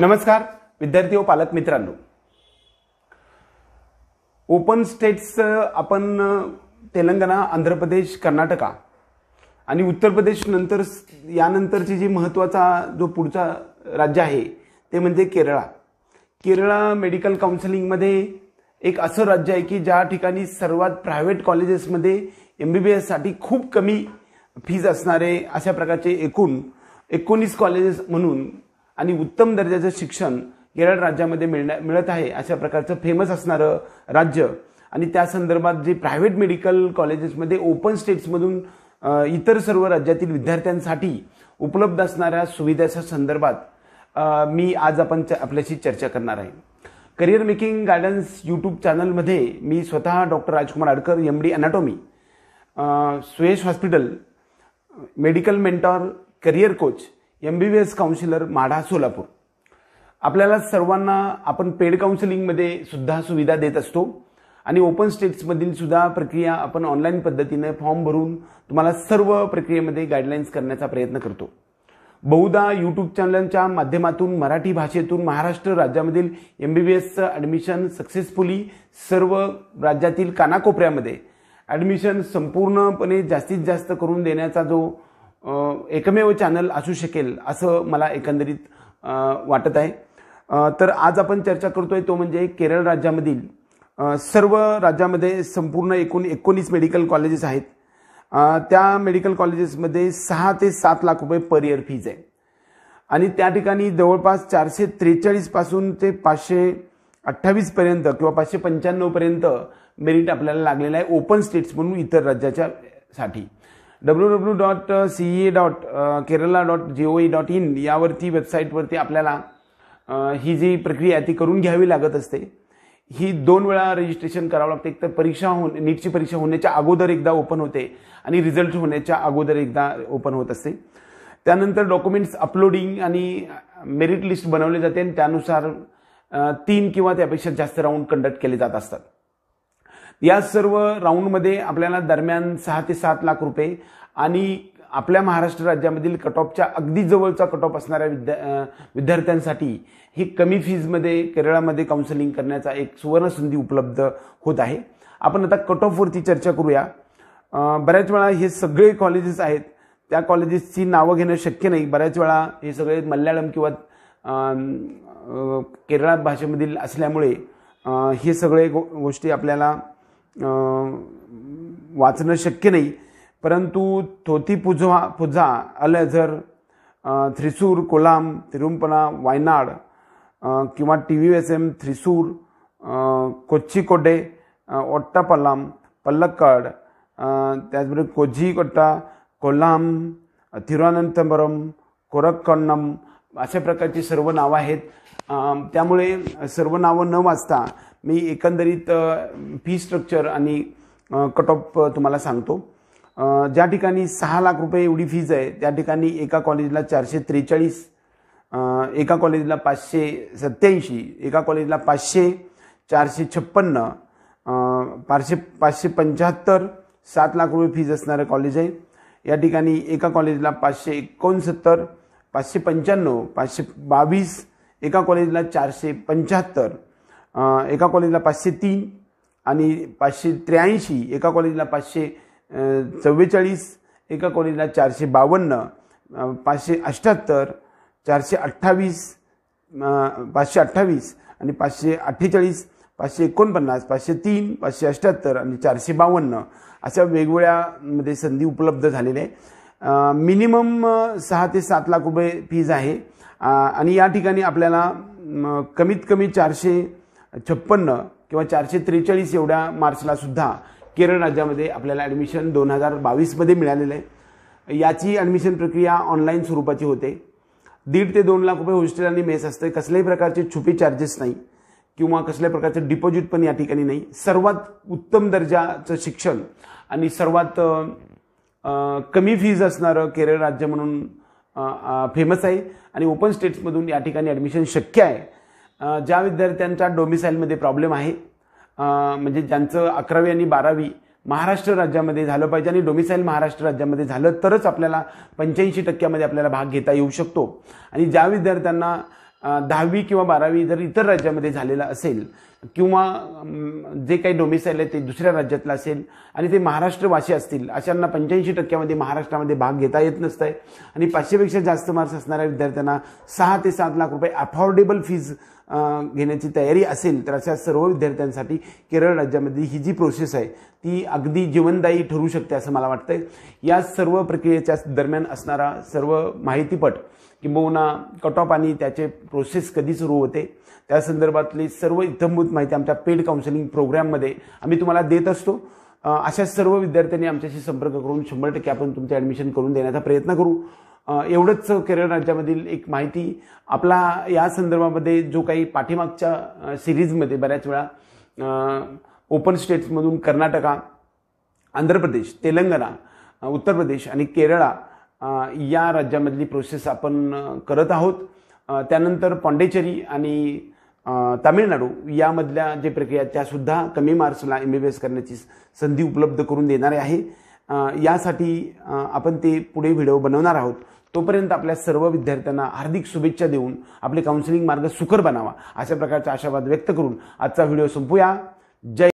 नमस्कार विद्यार्थी व पालक मित्रांनो ओपन स्टेट्स आपण तेलंगणा आंध्र प्रदेश कर्नाटका आणि उत्तर प्रदेश नंतर यानंतरची जी महत्वाचा जो पुढचा राज्य आहे ते म्हणजे केरळा केरळा मेडिकल काउन्सिलिंगमध्ये एक असं राज्य आहे की ज्या ठिकाणी सर्वात प्रायव्हेट कॉलेजेसमध्ये एम बी बी एससाठी खूप कमी फीज असणारे अशा प्रकारचे एकूण एकोणीस कॉलेजेस म्हणून आणि उत्तम दर्जाचं शिक्षण केरळ राज्यामध्ये मिळण्या मिळत आहे अशा प्रकारचं फेमस असणारं राज्य आणि त्या संदर्भात जे प्रायव्हेट मेडिकल कॉलेजेसमध्ये ओपन स्टेट्समधून इतर सर्व राज्यातील विद्यार्थ्यांसाठी उपलब्ध असणाऱ्या सुविधेच्या संदर्भात मी आज आपण आपल्याशी चर्चा करणार आहे करिअर मेकिंग गायडन्स यूट्यूब चॅनलमध्ये मी स्वतः doctor Rajkumar Adkar M D anatomy Suyash hospital medical mentor career coach M B B S counsellor Madha Solapur आपल्याला सर्वांना आपण पेड काउन्सिलिंगमध्ये सुद्धा सुविधा देत असतो आणि ओपन स्टेट्समधील सुद्धा प्रक्रिया आपण ऑनलाईन पद्धतीने फॉर्म भरून तुम्हाला सर्व प्रक्रियेमध्ये गाईडलाईन्स करण्याचा प्रयत्न करतो बहुधा यूट्यूब चॅनलच्या माध्यमातून मराठी भाषेतून महाराष्ट्र राज्यामधील एम बी बी एसचं ॲडमिशन सक्सेसफुली सर्व राज्यातील कानाकोपऱ्यामध्ये ॲडमिशन संपूर्णपणे जास्तीत जास्त करून देण्याचा जो एकमेव चॅनल असू शकेल असं मला एकंदरीत वाटत आहे तर आज आपण चर्चा करतोय तो म्हणजे केरळ राज्यामधील सर्व राज्यामध्ये संपूर्ण एकूण एकोणीस मेडिकल कॉलेजेस आहेत त्या मेडिकल कॉलेजेसमध्ये सहा ते सात लाख रुपये पर इयर फीज आहे आणि त्या ठिकाणी जवळपास चारशे त्रेचाळीसपासून ते पाचशे अठ्ठावीसपर्यंत किंवा पाचशे पंच्याण्णवपर्यंत मेरिट आपल्याला लागलेला आहे ओपन स्टेट्स म्हणून इतर राज्याच्या साठी W W dot A dot Kerala dot G O dot in यावरती वेबसाईटवरती आपल्याला ही जी प्रक्रिया ती करून घ्यावी लागत असते ही दोन वेळा रजिस्ट्रेशन करावं एक तर परीक्षा हो नीटची परीक्षा होण्याच्या अगोदर एकदा ओपन होते आणि रिझल्ट होण्याच्या अगोदर एकदा ओपन होत असते त्यानंतर डॉक्युमेंट्स अपलोडिंग आणि मेरिट लिस्ट बनवली जाते आणि त्यानुसार तीन किंवा त्यापेक्षा जास्त राऊंड कंडक्ट केले जात असतात या सर्व राऊंडमध्ये आपल्याला दरम्यान सहा ते सात लाख रुपये आणि आपल्या महाराष्ट्र राज्यामधील कट ऑफच्या अगदी जवळचा कट ऑफ असणाऱ्या विद्या विद्यार्थ्यांसाठी ही कमी फीजमध्ये केरळामध्ये काउन्सिलिंग करण्याचा एक सुवर्णसंधी उपलब्ध होत आहे आपण आता कट ऑफवरती चर्चा करूया बऱ्याच वेळा हे सगळे कॉलेजेस आहेत त्या कॉलेजेसची नावं घेणं शक्य नाही बऱ्याच वेळा हे सगळे मल्याळम किंवा केरळ भाषेमधील असल्यामुळे हे सगळे गो गोष्टी आपल्याला वाचणं शक्य नाही परंतु थोती पुझा पुझा अलझर थ्रिसूर कोलाम तिरुंपना वायनाड किंवा T V S M Thrissur Kozhikode Ottapalam Palakkad त्याचबरोबर कोझीकोट्टा कोल्हाम थिरुवनंतपुरम कोरक्कन्नम अशा प्रकारची सर्व नावं आहेत त्यामुळे सर्व नावं न वाचता मी एकंदरीत फी स्ट्रक्चर आणि कट ऑफ तुम्हाला सांगतो ज्या ठिकाणी सहा लाख रुपये एवढी फीज आहे त्या ठिकाणी एका कॉलेजला चारशे त्रेचाळीस एका कॉलेजला पाचशे सत्याऐंशी एका कॉलेजला पाचशे चारशे छप्पन्न पाचशे पाचशे पंच्याहत्तर सात लाख रुपये फीज असणारं कॉलेज आहे या ठिकाणी एका कॉलेजला पाचशे एकोणसत्तर पाचशे पंच्याण्णव पाचशे बावीस एका कॉलेजला चारशे पंच्याहत्तर एका कॉलेजला पाचशे तीन आणि पाचशे त्र्याऐंशी एका कॉलेजला पाचशे चव्वेचाळीस एका कॉलेजला चारशे बावन्न पाचशे अठ्ठ्याहत्तर चारशे अठ्ठावीस पाचशे अठ्ठावीस आणि पाचशे अठ्ठेचाळीस पाचशे एकोणपन्नास पाचशे तीन पाचशे अठ्ठ्याहत्तर आणि चारशे बावन्न अशा वेगवेगळ्यामध्ये संधी उपलब्ध झालेल्या आहे मिनिमम सहा ते सात लाख रुपये फीज आहे आणि या ठिकाणी आपल्याला कमीत कमी चारशे छप्पन्न किंवा चारशे त्रेचाळीस एवढ्या मार्क्सला सुद्धा केरळ राज्यामध्ये आपल्याला ॲडमिशन दोन हजार बावीसमध्ये मिळालेलं आहे याची ॲडमिशन प्रक्रिया ऑनलाईन स्वरूपाची होते दीड ते दोन लाख रुपये हॉस्टेल आणि मेस असते कसल्याही प्रकारचे छुपे चार्जेस नाही किंवा कसल्या प्रकारचे डिपॉझिट पण या ठिकाणी नाही सर्वात उत्तम दर्जाचं शिक्षण आणि सर्वात कमी फीज असणारं केरळ राज्य म्हणून फेमस आहे आणि ओपन स्टेट्समधून या ठिकाणी ॲडमिशन शक्य आहे ज्या विद्यार्थ्यांचा डोमिसाईलमध्ये प्रॉब्लेम आहे म्हणजे ज्यांचं अकरावी आणि बारावी महाराष्ट्र राज्यामध्ये झालं पाहिजे आणि डोमिसाईल महाराष्ट्र राज्यामध्ये झालं तरच आपल्याला पंच्याऐंशी टक्क्यामध्ये आपल्याला भाग घेता येऊ शकतो आणि ज्या विद्यार्थ्यांना दहावी किंवा बारावी जर इतर राज्यामध्ये झालेलं असेल किंवा जे काही डोमिसाईल आहे ते दुसऱ्या राज्यातलं असेल आणि ते महाराष्ट्रवासी असतील अशांना पंच्याऐंशी टक्क्यामध्ये महाराष्ट्रामध्ये भाग घेता येत नसतंय आहे आणि पाचशेपेक्षा जास्त मार्क्स असणाऱ्या विद्यार्थ्यांना सहा ते सात लाख रुपये अफोर्डेबल फीज घेण्याची तयारी असेल तर अशा सर्व विद्यार्थ्यांसाठी केरळ राज्यामध्ये ही जी प्रोसेस आहे ती अगदी जीवनदायी ठरू शकते असं मला वाटतंय या सर्व प्रक्रियेच्या दरम्यान असणारा सर्व माहितीपट किंबहुना कट ऑफ आणि त्याचे प्रोसेस कधी सुरू होते त्या संदर्भातली सर्व इथंभूत माहिती आमच्या पेड काउन्सिलिंग प्रोग्राममध्ये आम्ही तुम्हाला देत असतो अशा सर्व विद्यार्थ्यांनी आमच्याशी संपर्क करून शंभर टक्के आपण तुमचे ॲडमिशन करून देण्याचा प्रयत्न करू एवढंच केरळ राज्यामधील एक माहिती आपला या संदर्भामध्ये जो काही पाठीमागच्या सिरीजमध्ये बऱ्याच वेळा ओपन स्टेट्समधून कर्नाटका आंध्र प्रदेश तेलंगणा उत्तर प्रदेश आणि केरळा या राज्यामधली प्रोसेस आपण करत आहोत त्यानंतर पॉंडेचेरी आणि तामिळनाडू यामधल्या जे प्रक्रिया त्यासुद्धा कमी मार्क्सला एम बी बी एस करण्याची संधी उपलब्ध करून देणारे आहे यासाठी आपण ते पुढे व्हिडिओ बनवणार आहोत तोपर्यंत आपल्या सर्व विद्यार्थ्यांना हार्दिक शुभेच्छा देऊन आपले काउन्सिलिंग मार्ग सुकर बनावा अशा प्रकारचा आशावाद व्यक्त करून आजचा व्हिडिओ संपूया जय